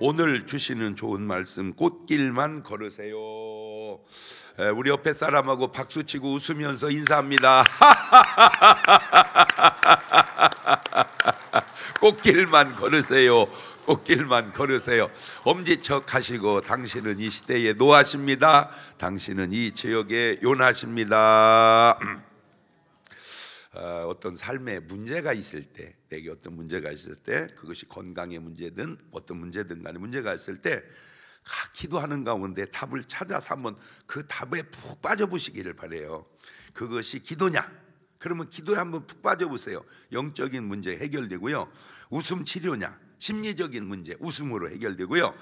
오늘 주시는 좋은 말씀 꽃길만 걸으세요. 우리 옆에 사람하고 박수치고 웃으면서 인사합니다. 꽃길만 걸으세요. 꽃길만 걸으세요. 엄지척 하시고 당신은 이 시대의 노하십니다 당신은 이 지역의 요나십니다. 어, 어떤 삶에 문제가 있을 때 내게 어떤 문제가 있을 때 그것이 건강의 문제든 어떤 문제든 간에 문제가 있을 때 기도하는 가운데 답을 찾아서 한번 그 답에 푹 빠져보시기를 바래요. 그것이 기도냐? 그러면 기도에 한번 푹 빠져보세요. 영적인 문제 해결되고요. 웃음 치료냐? 심리적인 문제 웃음으로 해결되고요.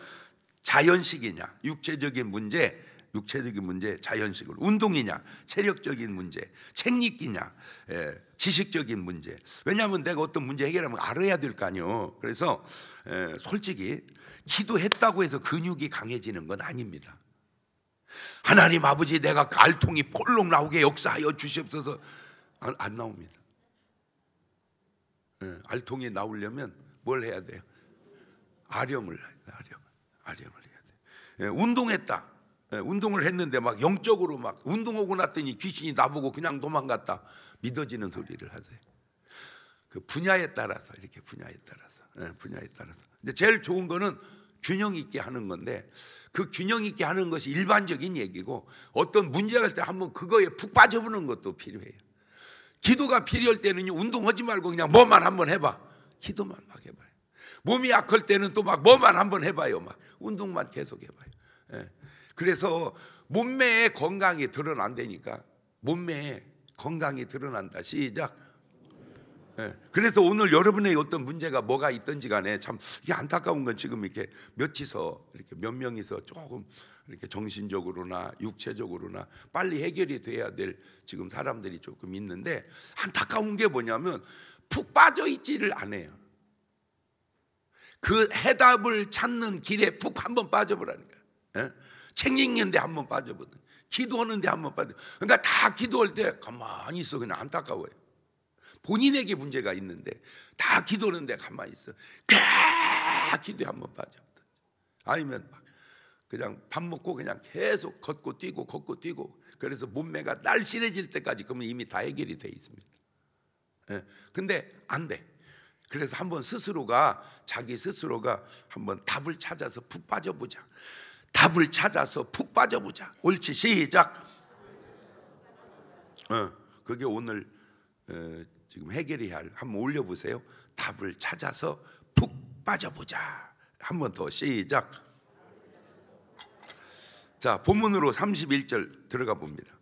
자연식이냐? 육체적인 문제 육체적인 문제, 자연식으로 운동이냐, 체력적인 문제, 책리기냐, 예, 지식적인 문제. 왜냐하면 내가 어떤 문제 해결하면 알아야 될 거 아니요. 그래서 예, 솔직히 기도했다고 해서 근육이 강해지는 건 아닙니다. 하나님 아버지 내가 알통이 폴록 나오게 역사하여 주시옵소서 안, 안 나옵니다. 예, 알통이 나오려면 뭘 해야 돼요? 아령을 아령 아령을 해야 돼. 예, 운동했다. 예, 운동을 했는데 막 영적으로 막 운동하고 났더니 귀신이 나보고 그냥 도망갔다 믿어지는 소리를 하세요. 그 분야에 따라서 이렇게 분야에 따라서 예, 분야에 따라서. 근데 제일 좋은 거는 균형 있게 하는 건데 그 균형 있게 하는 것이 일반적인 얘기고 어떤 문제가 있을 때 한번 그거에 푹 빠져보는 것도 필요해요. 기도가 필요할 때는요 운동하지 말고 그냥 뭐만 한번 해봐. 기도만 막 해봐요. 몸이 약할 때는 또 막 뭐만 한번 해봐요. 막 운동만 계속 해봐요. 예. 그래서 몸매의 건강이 드러난다니까. 몸매의 건강이 드러난다. 시작. 네. 그래서 오늘 여러분의 어떤 문제가 뭐가 있든지 간에 참 이게 안타까운 건 지금 이렇게 몇이서 이렇게 몇 명이서 조금 이렇게 정신적으로나 육체적으로나 빨리 해결이 돼야 될 지금 사람들이 조금 있는데 안타까운 게 뭐냐면 푹 빠져 있지를 않아요. 그 해답을 찾는 길에 푹 한번 빠져보라니까. 네? 책 읽는데 한 번 빠져보든 기도하는데 한 번 빠져. 그러니까 다 기도할 때 가만히 있어 그냥 안타까워요. 본인에게 문제가 있는데 다 기도하는데 가만히 있어. 다 기도에 한번 빠져. 아니면 막 그냥 밥 먹고 그냥 계속 걷고 뛰고 걷고 뛰고 그래서 몸매가 날씬해질 때까지 그러면 이미 다 해결이 돼 있습니다. 예. 근데 안 돼. 그래서 한번 스스로가 자기 스스로가 한번 답을 찾아서 푹 빠져보자. 답을 찾아서 푹 빠져보자. 옳지, 시작. 어, 그게 오늘 어, 지금 해결이 할 한번 올려보세요. 답을 찾아서 푹 빠져보자. 한번더 시작. 자 본문으로 31절 들어가 봅니다.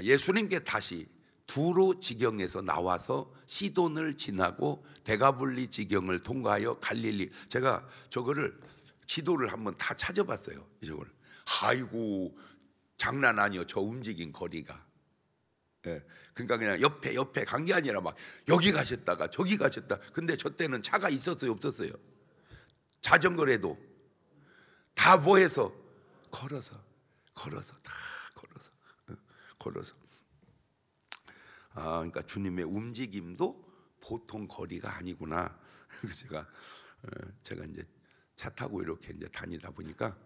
예수님께 다시 두로 지경에서 나와서 시돈을 지나고 대가불리 지경을 통과하여 갈릴리 제가 저거를 지도를 한번 다 찾아봤어요. 이쪽을. 아이고 장난 아니요. 저 움직인 거리가. 예. 그러니까 그냥 옆에 옆에 간 게 아니라 막 여기 가셨다가 저기 가셨다. 근데 저 때는 차가 있었어요, 없었어요. 자전거라도 다 뭐해서 걸어서 걸어서 다 걸어서 걸어서. 아, 그러니까 주님의 움직임도 보통 거리가 아니구나. 제가 예, 제가 이제 차 타고 이렇게 이제 다니다 보니까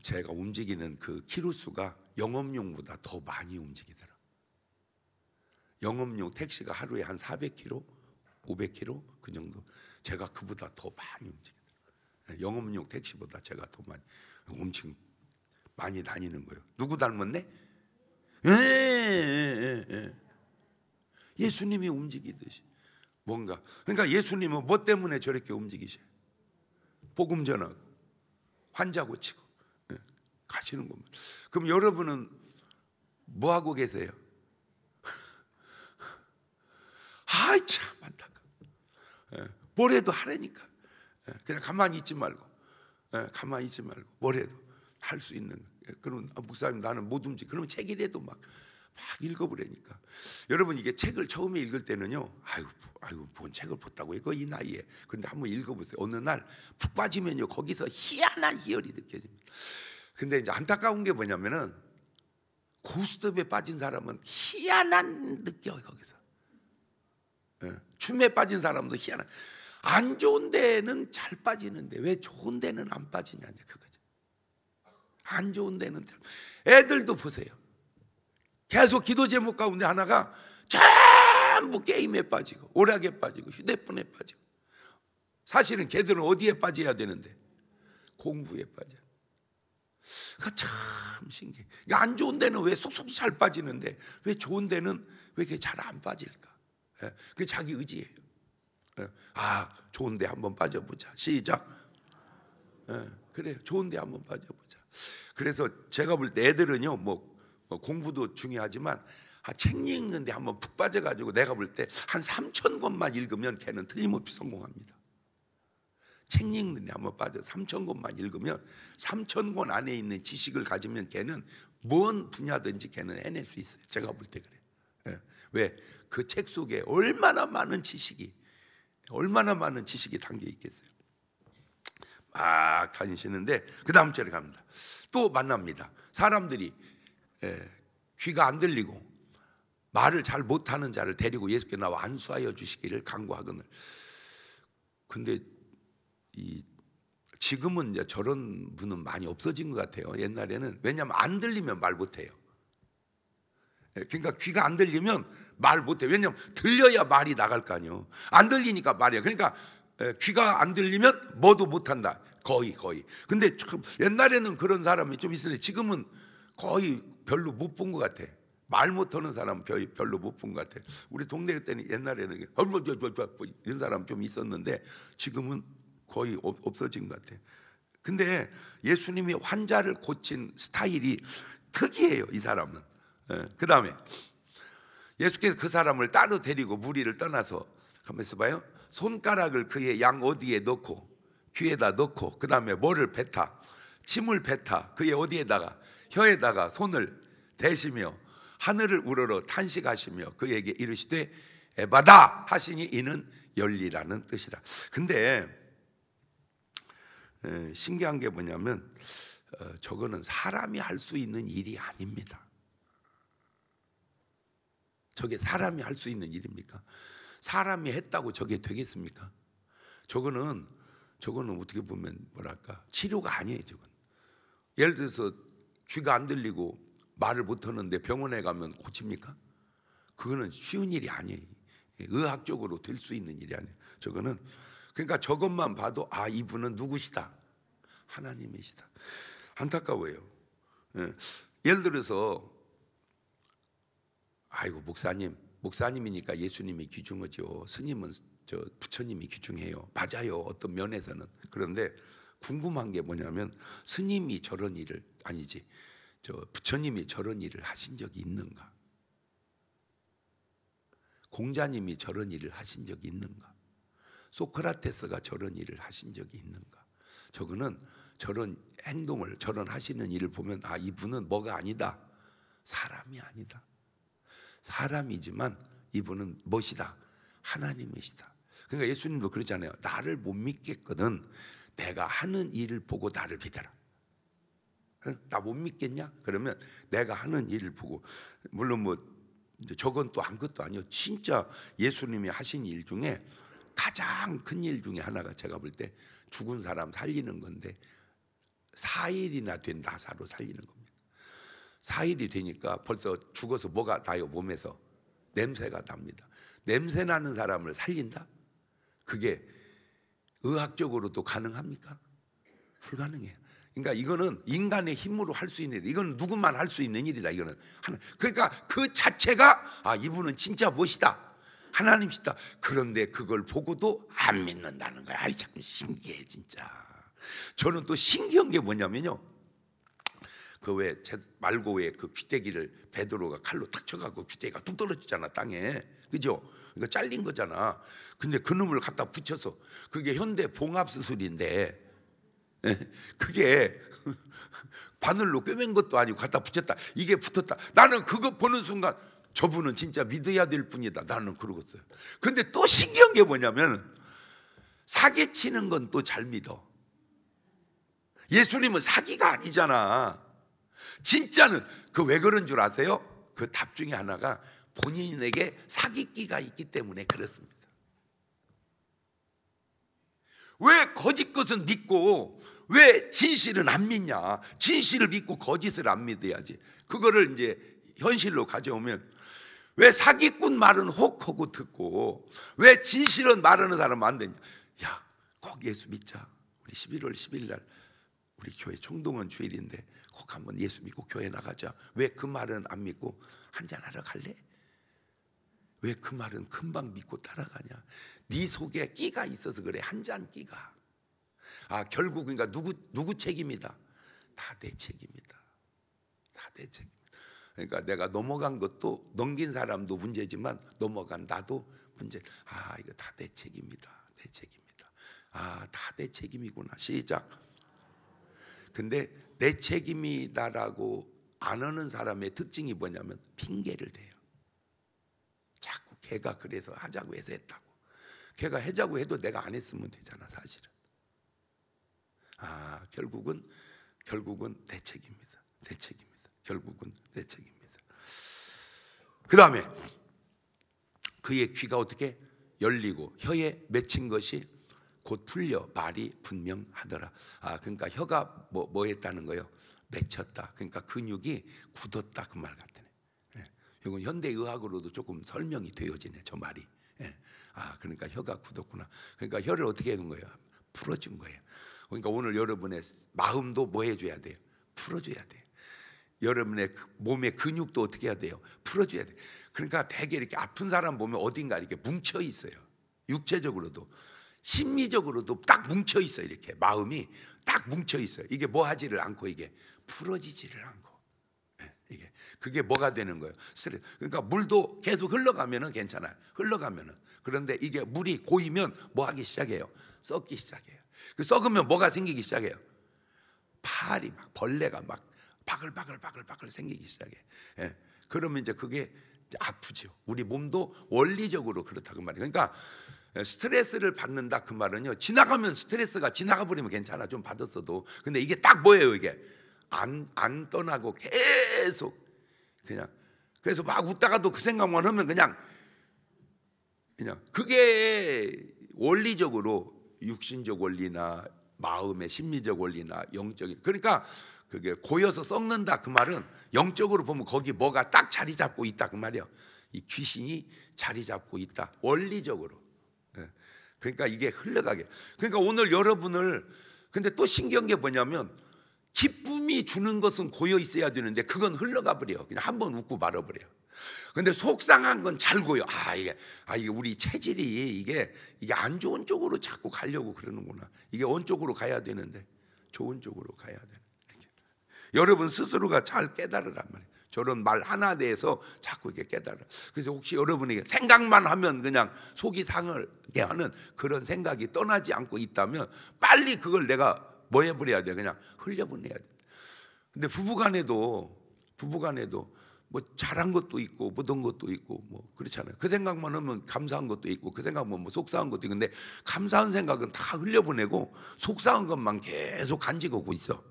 제가 움직이는 그 키로수가 영업용보다 더 많이 움직이더라. 영업용 택시가 하루에 한 400km, 500km 그 정도. 제가 그보다 더 많이 움직이더라. 예, 영업용 택시보다 제가 더 많이 엄청 많이 다니는 거예요. 누구 닮았네? 예, 예, 예. 에 예. 예수님이 움직이듯이 뭔가 그러니까 예수님은 뭐 때문에 저렇게 움직이셔요? 복음 전하고 환자 고치고 예, 가시는 겁니다. 그럼 여러분은 뭐 하고 계세요? 아이 참 안타까. 예, 뭘 해도 하라니까. 예, 그냥 가만히 있지 말고, 가만히 있지 말고 뭘 해도 할 수 있는 그런 아, 목사님 나는 못 움직. 그러면 책이라도 막막 읽어보라니까. 여러분 이게 책을 처음에 읽을 때는요, 아유, 아유, 뭔 책을 봤다고 이거 이 나이에. 그런데 한번 읽어보세요. 어느 날 푹 빠지면요, 거기서 희한한 희열이 느껴집니다. 근데 이제 안타까운 게 뭐냐면은 고스톱에 빠진 사람은 희한한 느껴 거기서. 예. 춤에 빠진 사람도 희한한. 안 좋은 데는 잘 빠지는데 왜 좋은 데는 안 빠지냐 그거죠. 안 좋은 데는 잘. 애들도 보세요. 계속 기도 제목 가운데 하나가 전부 게임에 빠지고 오락에 빠지고 휴대폰에 빠지고 사실은 걔들은 어디에 빠져야 되는데 공부에 빠져. 그 참 신기해. 그러니까 안 좋은 데는 왜 속속 잘 빠지는데 왜 좋은 데는 왜 이렇게 잘 안 빠질까? 예, 그게 자기 의지예요. 예, 아 좋은 데 한번 빠져보자. 시작. 예, 그래 좋은 데 한번 빠져보자. 그래서 제가 볼 때 애들은요 뭐 어, 공부도 중요하지만 아, 책 읽는데 한번 푹 빠져가지고 내가 볼 때 한 3천 권만 읽으면 걔는 틀림없이 성공합니다. 책 읽는데 한번 빠져 3천 권만 읽으면 3천 권 안에 있는 지식을 가지면 걔는 뭔 분야든지 걔는 해낼 수 있어요. 제가 볼 때 그래. 예. 왜그 책 속에 얼마나 많은 지식이 얼마나 많은 지식이 담겨 있겠어요. 막 다니시는데 그 다음 절에 갑니다. 또 만납니다. 사람들이 예, 귀가 안 들리고 말을 잘 못하는 자를 데리고 예수께 나와 안수하여 주시기를 간구하거늘. 근데 이 지금은 이제 저런 분은 많이 없어진 것 같아요. 옛날에는 왜냐하면 안 들리면 말 못해요. 예, 그러니까 귀가 안 들리면 말 못해. 왜냐하면 들려야 말이 나갈 거아니요안 들리니까 말이야. 그러니까 예, 귀가 안 들리면 뭐도 못한다. 거의 거의. 근데 옛날에는 그런 사람이 좀 있었는데 지금은 거의 별로 못 본 것 같아. 말 못하는 사람 별로 못 본 것 같아. 우리 동네 그때는 옛날에는 얼마 저저저 뭐 이런 사람 좀 있었는데 지금은 거의 없어진 것 같아. 근데 예수님이 환자를 고친 스타일이 특이해요. 이 사람은. 예, 그 다음에 예수께서 그 사람을 따로 데리고 무리를 떠나서 가만 있어봐요. 손가락을 그의 양 어디에 넣고 귀에다 넣고 그 다음에 뭐를 뱉어 침을 뱉어 그의 어디에다가 혀에다가 손을 대시며 하늘을 우러러 탄식하시며 그에게 이르시되 에바다 하시니 이는 열리라는 뜻이라. 근데 신기한 게 뭐냐면 어, 저거는 사람이 할 수 있는 일이 아닙니다. 저게 사람이 할 수 있는 일입니까? 사람이 했다고 저게 되겠습니까? 저거는 저거는 어떻게 보면 뭐랄까 치료가 아니에요. 저건 예를 들어서 귀가 안 들리고 말을 못 하는데 병원에 가면 고칩니까? 그거는 쉬운 일이 아니에요. 예, 의학적으로 될 수 있는 일이 아니에요. 저거는 그러니까 저것만 봐도 아 이분은 누구시다. 하나님이시다. 안타까워요. 예. 를 들어서 아이고 목사님 목사님이니까 예수님이 귀중하죠. 스님은 저 부처님이 귀중해요. 맞아요. 어떤 면에서는 그런데 궁금한 게 뭐냐면 스님이 저런 일을 아니지 저 부처님이 저런 일을 하신 적이 있는가? 공자님이 저런 일을 하신 적이 있는가? 소크라테스가 저런 일을 하신 적이 있는가? 저거는 저런 행동을 저런 하시는 일을 보면 아 이분은 뭐가 아니다. 사람이 아니다. 사람이지만 이분은 무엇이다? 하나님이시다. 그러니까 예수님도 그러잖아요. 나를 못 믿겠거든 내가 하는 일을 보고 나를 믿어라. 나 못 믿겠냐? 그러면 내가 하는 일을 보고 물론 뭐 저건 또아것도 아니요. 진짜 예수님이 하신 일 중에 가장 큰 일 중에 하나가 제가 볼 때 죽은 사람 살리는 건데 4일이나 된 나사로 살리는 겁니다. 4일이 되니까 벌써 죽어서 뭐가 나요 몸에서 냄새가 납니다. 냄새 나는 사람을 살린다? 그게 의학적으로도 가능합니까? 불가능해요. 그러니까 이거는 인간의 힘으로 할 수 있는 일. 이건 누구만 할 수 있는 일이다. 이거는 그러니까 그 자체가 아 이분은 진짜 무이다 하나님시다. 그런데 그걸 보고도 안 믿는다는 거야. 아이 참 신기해 진짜. 저는 또 신기한 게 뭐냐면요. 그외 말고 외그 귀때기를 베드로가 칼로 탁 쳐갖고 귀때가뚝 떨어지잖아 땅에 그죠? 그러니까 잘린 거잖아. 근데 그 놈을 갖다 붙여서 그게 현대 봉합 수술인데 예? 그게 바늘로 꿰맨 것도 아니고 갖다 붙였다. 이게 붙었다. 나는 그거 보는 순간 저분은 진짜 믿어야 될 분이다. 나는 그러겠어요. 근데 또 신기한 게 뭐냐면 사기치는 건 또 잘 믿어. 예수님은 사기가 아니잖아. 진짜는 그 왜 그런 줄 아세요? 그 답 중에 하나가 본인에게 사기끼가 있기 때문에 그렇습니다. 왜 거짓 것은 믿고 왜 진실은 안 믿냐? 진실을 믿고 거짓을 안 믿어야지. 그거를 이제 현실로 가져오면 왜 사기꾼 말은 혹하고 듣고 왜 진실은 말하는 사람 안 되냐? 야, 꼭 예수 믿자. 우리 11월 10일 날 우리 교회 총동원 주일인데 꼭 한번 예수 믿고 교회 나가자. 왜 그 말은 안 믿고 한잔하러 갈래? 왜 그 말은 금방 믿고 따라가냐? 네 속에 끼가 있어서 그래. 한 잔 끼가. 아, 결국 그러니까 누구 누구 책임이다. 다 내 책임이다. 다 내 책임. 그러니까 내가 넘어간 것도 넘긴 사람도 문제지만 넘어간 나도 문제. 아, 이거 다 내 책임이다. 내 책임이다. 아, 다 내 책임이구나. 시작. 근데 내 책임이다라고 안 하는 사람의 특징이 뭐냐면 핑계를 대요. 자꾸 걔가 그래서 하자고 해서 했다고. 걔가 해자고 해도 내가 안 했으면 되잖아, 사실은. 아, 결국은 결국은 대책입니다. 대책입니다. 결국은 대책입니다. 그다음에 그의 귀가 어떻게 열리고 혀에 맺힌 것이 곧 풀려 말이 분명하더라. 아 그러니까 혀가 뭐, 뭐 했다는 거요? 맺혔다. 그러니까 근육이 굳었다 그 말 같더네. 예. 이건 현대 의학으로도 조금 설명이 되어지네 저 말이. 예. 아 그러니까 혀가 굳었구나. 그러니까 혀를 어떻게 해둔 거예요? 풀어준 거예요. 그러니까 오늘 여러분의 마음도 뭐 해줘야 돼요? 풀어줘야 돼요. 여러분의 그 몸의 근육도 어떻게 해야 돼요? 풀어줘야 돼요. 그러니까 대개 이렇게 아픈 사람 보면 어딘가 이렇게 뭉쳐 있어요. 육체적으로도. 심리적으로도 딱 뭉쳐 있어 이렇게 마음이 딱 뭉쳐 있어 이게 뭐 하지를 않고 이게 풀어지지를 않고 예, 이게 그게 뭐가 되는 거예요? 스트레스. 그러니까 물도 계속 흘러가면은 괜찮아요. 흘러가면은 그런데 이게 물이 고이면 뭐 하기 시작해요? 썩기 시작해요. 그 썩으면 뭐가 생기기 시작해요? 파리 막 벌레가 막 바글바글 바글바글 생기기 시작해. 예. 그러면 이제 그게 아프죠. 우리 몸도 원리적으로 그렇다그 말이에요. 그러니까 스트레스를 받는다 그 말은요. 지나가면 스트레스가 지나가 버리면 괜찮아. 좀 받았어도. 근데 이게 딱 뭐예요, 이게? 안, 안 떠나고 계속 그냥. 그래서 막 웃다가도 그 생각만 하면 그냥, 그냥. 그게 원리적으로 육신적 원리나 마음의 심리적 원리나 영적인. 그러니까 그게 고여서 썩는다 그 말은 영적으로 보면 거기 뭐가 딱 자리 잡고 있다 그 말이야. 이 귀신이 자리 잡고 있다. 원리적으로. 그러니까 이게 흘러가게. 그러니까 오늘 여러분을 근데 또 신기한 게 뭐냐면 기쁨이 주는 것은 고여 있어야 되는데 그건 흘러가 버려. 그냥 한 번 웃고 말아 버려. 요 근데 속상한 건 잘 고여. 아 이게 아 이게 우리 체질이 이게 이게 안 좋은 쪽으로 자꾸 가려고 그러는구나. 이게 원 쪽으로 가야 되는데 좋은 쪽으로 가야 돼. 여러분 스스로가 잘 깨달으란 말이에요. 저런 말 하나 대해서 자꾸 이렇게 깨달아. 그래서 혹시 여러분에게 생각만 하면 그냥 속이 상하게 하는 그런 생각이 떠나지 않고 있다면 빨리 그걸 내가 뭐 해버려야 돼? 그냥 흘려보내야 돼. 근데 부부간에도 부부간에도 뭐 잘한 것도 있고 못한 것도 있고 뭐 그렇잖아요. 그 생각만 하면 감사한 것도 있고 그 생각만 뭐 속상한 것도 있는데 감사한 생각은 다 흘려보내고 속상한 것만 계속 간직하고 있어.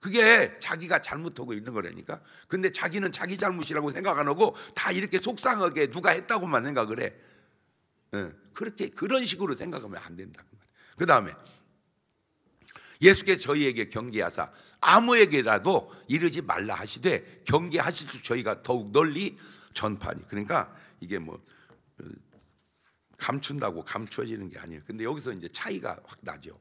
그게 자기가 잘못하고 있는 거라니까. 근데 자기는 자기 잘못이라고 생각 안 하고 다 이렇게 속상하게 누가 했다고만 생각을 해. 예, 그렇게 그런 식으로 생각하면 안 된다. 그, 그 다음에 예수께서 저희에게 경계하사 아무에게라도 이르지 말라 하시되 경계하실수 저희가 더욱 널리 전파니. 그러니까 이게 뭐 어, 감춘다고 감춰지는게 아니에요. 근데 여기서 이제 차이가 확 나죠.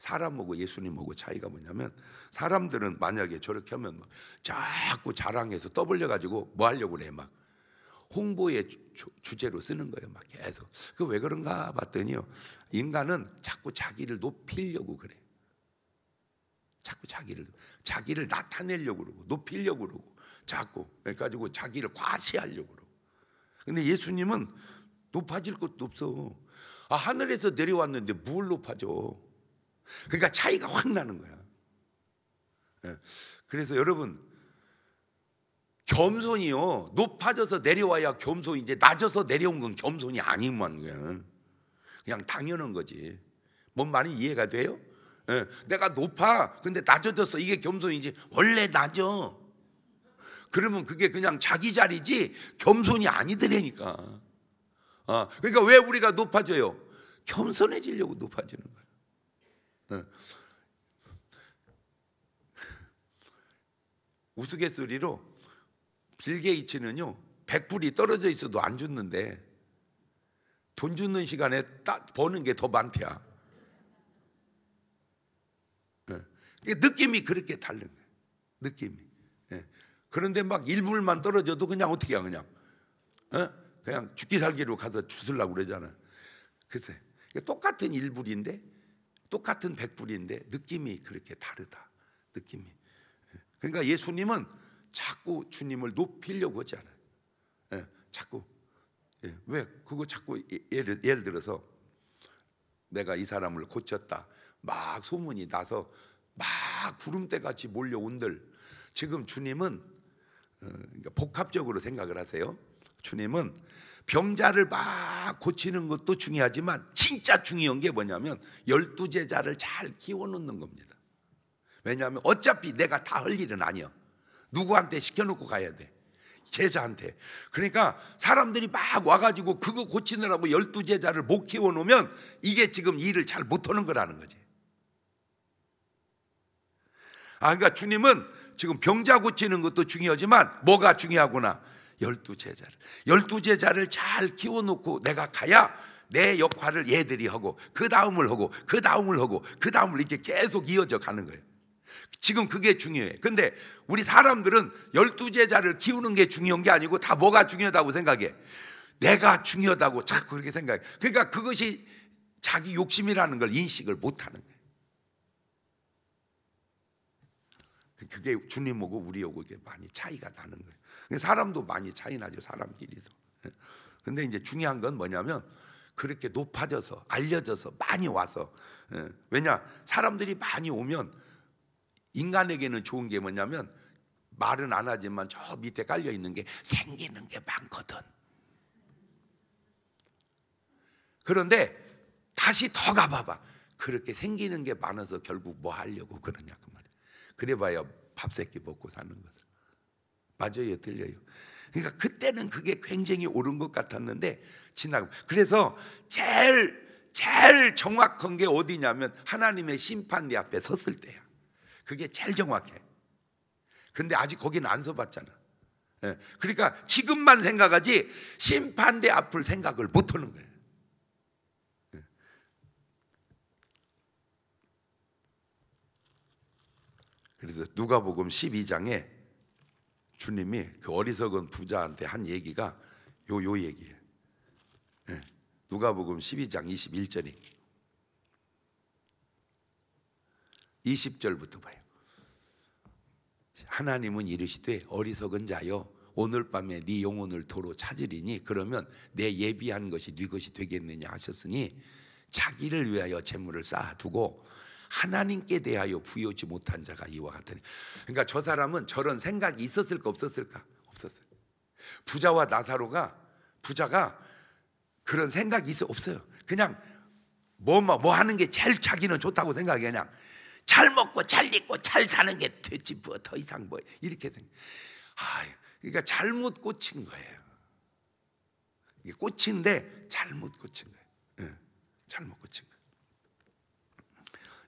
사람하고 예수님하고 차이가 뭐냐면 사람들은 만약에 저렇게 하면 막 자꾸 자랑해서 떠벌려 가지고 뭐 하려고 그래 막 홍보의 주, 제로 쓰는 거예요 막 계속 그 왜 그런가 봤더니요 인간은 자꾸 자기를 높이려고 그래 자꾸 자기를 자기를 나타내려고 그러고 높이려고 그러고 자꾸 그래가지고 자기를 과시하려고 그러고 근데 예수님은 높아질 것도 없어 아 하늘에서 내려왔는데 뭘 높아져 그러니까 차이가 확 나는 거야. 예. 그래서 여러분 겸손이요 높아져서 내려와야 겸손이지 낮아서 내려온 건 겸손이 아니만 그냥 그냥 당연한 거지. 뭔 말이 이해가 돼요? 예. 내가 높아 근데 낮아졌어 이게 겸손이지 원래 낮아. 그러면 그게 그냥 자기 자리지 겸손이 아니더라니까. 아, 그러니까 왜 우리가 높아져요? 겸손해지려고 높아지는 거야. 네. 우스갯소리로 빌 게이츠는요 100불이 떨어져 있어도 안죽는데돈죽는 시간에 딱 버는 게 더 많대야. 예. 느낌이 그렇게 다른 요 느낌이. 예. 그런데 막 1불만 떨어져도 그냥 어떻게 해 그냥. 예? 그냥 죽기 살기로 가서 주술라고 그러잖아. 글쎄. 똑같은 1불인데 똑같은 백불인데 느낌이 그렇게 다르다. 느낌이. 예. 그러니까 예수님은 자꾸 주님을 높이려고 하지 않아요. 예, 자꾸. 예, 왜? 그거 자꾸 예, 예를, 예를 들어서 내가 이 사람을 고쳤다. 막 소문이 나서 막 구름대 같이 몰려온들 지금 주님은 어, 그러니까 복합적으로 생각을 하세요. 주님은 병자를 막 고치는 것도 중요하지만 진짜 중요한 게 뭐냐면 열두 제자를 잘 키워놓는 겁니다. 왜냐하면 어차피 내가 다 할 일은 아니야. 누구한테 시켜놓고 가야 돼. 제자한테. 그러니까 사람들이 막 와가지고 그거 고치느라고 열두 제자를 못 키워놓으면 이게 지금 일을 잘 못하는 거라는 거지. 아, 그러니까 주님은 지금 병자 고치는 것도 중요하지만 뭐가 중요하구나. 열두 제자를. 열두 제자를 잘 키워놓고 내가 가야 내 역할을 얘들이 하고, 그 다음을 하고, 그 다음을 하고, 그 다음을 이렇게 계속 이어져 가는 거예요. 지금 그게 중요해. 근데 우리 사람들은 열두 제자를 키우는 게 중요한 게 아니고 다 뭐가 중요하다고 생각해. 내가 중요하다고 자꾸 그렇게 생각해. 그러니까 그것이 자기 욕심이라는 걸 인식을 못 하는 거예요. 그게 주님 오고 우리 오고 이게 많이 차이가 나는 거예요. 사람도 많이 차이 나죠. 사람끼리도. 예. 근데 이제 중요한 건 뭐냐면 그렇게 높아져서 알려져서 많이 와서 예. 왜냐 사람들이 많이 오면 인간에게는 좋은 게 뭐냐면 말은 안 하지만 저 밑에 깔려 있는 게 생기는 게 많거든. 그런데 다시 더 가봐봐. 그렇게 생기는 게 많아서 결국 뭐 하려고 그러냐 그 말이야. 그래봐야 밥세끼 먹고 사는 것을. 맞아요, 틀려요 그러니까 그때는 그게 굉장히 옳은 것 같았는데 지나고 그래서 제일 제일 정확한 게 어디냐면 하나님의 심판대 앞에 섰을 때야. 그게 제일 정확해. 근데 아직 거기는 안 서봤잖아. 예. 그러니까 지금만 생각하지 심판대 앞을 생각을 못 하는 거예 그래서 누가복음 12장에 주님이 그 어리석은 부자한테 한 얘기가 요 요 얘기예요. 예. 누가복음 12장 21절이 20절부터 봐요. 하나님은 이르시되 어리석은 자여 오늘 밤에 네 영혼을 도로 찾으리니 그러면 내 예비한 것이 네 것이 되겠느냐 하셨으니 자기를 위하여 재물을 쌓아두고 하나님께 대하여 부여지 못한 자가 이와 같으니 그러니까 저 사람은 저런 생각이 있었을까 없었을까 없었어요 부자와 나사로가 부자가 그런 생각이 있어 없어요 그냥 뭐, 뭐, 뭐 하는 게 제일 자기는 좋다고 생각해 그냥 잘 먹고 잘 입고 잘 사는 게 됐지 뭐 더 이상 뭐 이렇게 생각 아, 그러니까 잘못 꽂힌 거예요 이게 꽂힌데 잘못 꽂힌 거예요 네, 잘못 꽂힌 거예요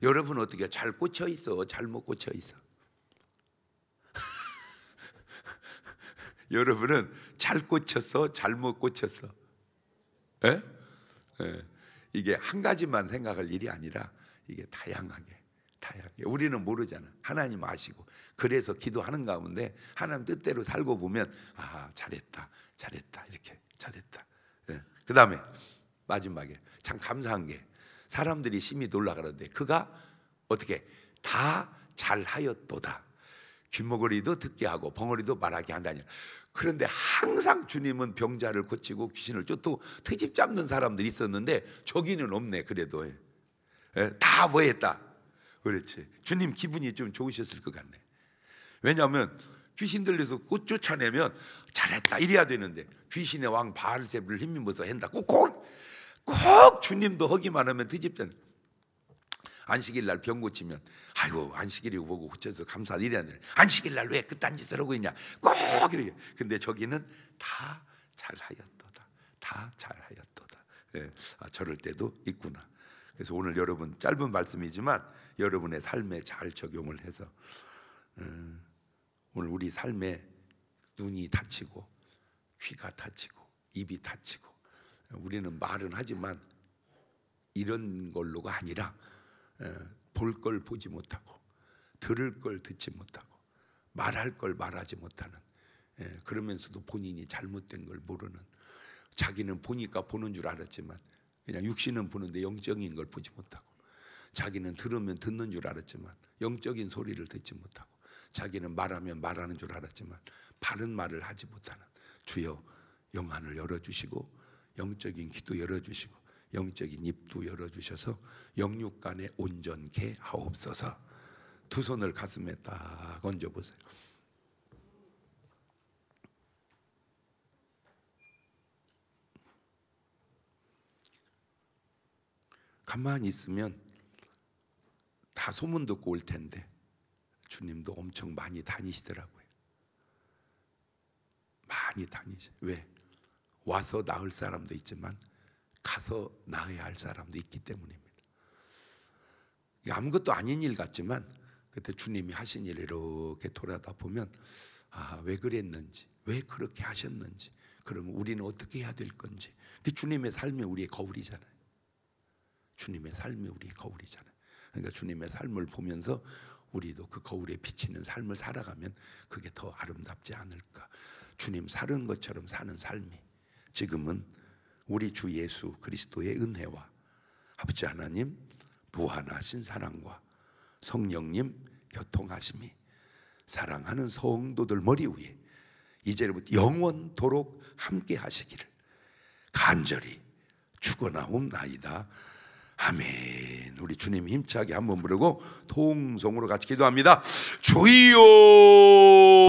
여러분 어떻게 잘 꽂혀 있어? 잘못 꽂혀 있어? 여러분은 잘 꽂혔어? 잘못 꽂혔어? 에? 에. 이게 한 가지만 생각할 일이 아니라 이게 다양하게 다양하게 우리는 모르잖아 하나님 아시고 그래서 기도하는 가운데 하나님 뜻대로 살고 보면 아 잘했다 잘했다 이렇게 잘했다 예. 그 다음에 마지막에 참 감사한 게 사람들이 심히 놀라가는데 그가 어떻게 다 잘하였도다. 귀머거리도 듣게 하고 벙어리도 말하게 한다니. 그런데 항상 주님은 병자를 고치고 귀신을 쫓고 트집 잡는 사람들이 있었는데 저기는 없네 그래도 예, 다 뭐했다. 그렇지. 주님 기분이 좀 좋으셨을 것 같네. 왜냐하면 귀신 들려서 꽃 쫓아내면 잘했다 이래야 되는데 귀신의 왕바알제불 힘입어서 한다. 꼭꼭 꼭 주님도 허기만 하면 뒤집잖요 안식일 날 병 고치면 아이고 안식일이 보고 고쳐서 감사한 일이 안식일 날 왜 그딴 짓을 하고 있냐 꼭 이렇게 근데 저기는 다 잘하였도다 다 잘하였도다 예, 아, 저럴 때도 있구나 그래서 오늘 여러분 짧은 말씀이지만 여러분의 삶에 잘 적용을 해서 음, 오늘 우리 삶에 눈이 다치고 귀가 다치고 입이 다치고 우리는 말은 하지만 이런 걸로가 아니라 볼 걸 보지 못하고 들을 걸 듣지 못하고 말할 걸 말하지 못하는 그러면서도 본인이 잘못된 걸 모르는 자기는 보니까 보는 줄 알았지만 그냥 육신은 보는데 영적인 걸 보지 못하고 자기는 들으면 듣는 줄 알았지만 영적인 소리를 듣지 못하고 자기는 말하면 말하는 줄 알았지만 바른 말을 하지 못하는 주여 영안을 열어주시고 영적인 귀도 열어주시고 영적인 입도 열어주셔서 영육간에 온전케 하옵소서 두 손을 가슴에 딱 얹어보세요 가만히 있으면 다 소문 듣고 올 텐데 주님도 엄청 많이 다니시더라고요 많이 다니세요 왜? 와서 나을 사람도 있지만 가서 나아야 할 사람도 있기 때문입니다. 아무것도 아닌 일 같지만 그때 주님이 하신 일을 이렇게 돌아다 보면 아, 왜 그랬는지, 왜 그렇게 하셨는지, 그러면 우리는 어떻게 해야 될 건지. 그 주님의 삶이 우리의 거울이잖아요. 주님의 삶이 우리의 거울이잖아요. 그러니까 주님의 삶을 보면서 우리도 그 거울에 비치는 삶을 살아가면 그게 더 아름답지 않을까. 주님 사는 것처럼 사는 삶이 지금은 우리 주 예수 그리스도의 은혜와 아버지 하나님 부하신 사랑과 성령님 교통하심이 사랑하는 성도들 머리 위에 이제로부터 영원토록 함께 하시기를 간절히 축원하옵나이다. 아멘. 우리 주님 힘차게 한 번 부르고 통성으로 같이 기도합니다. 주여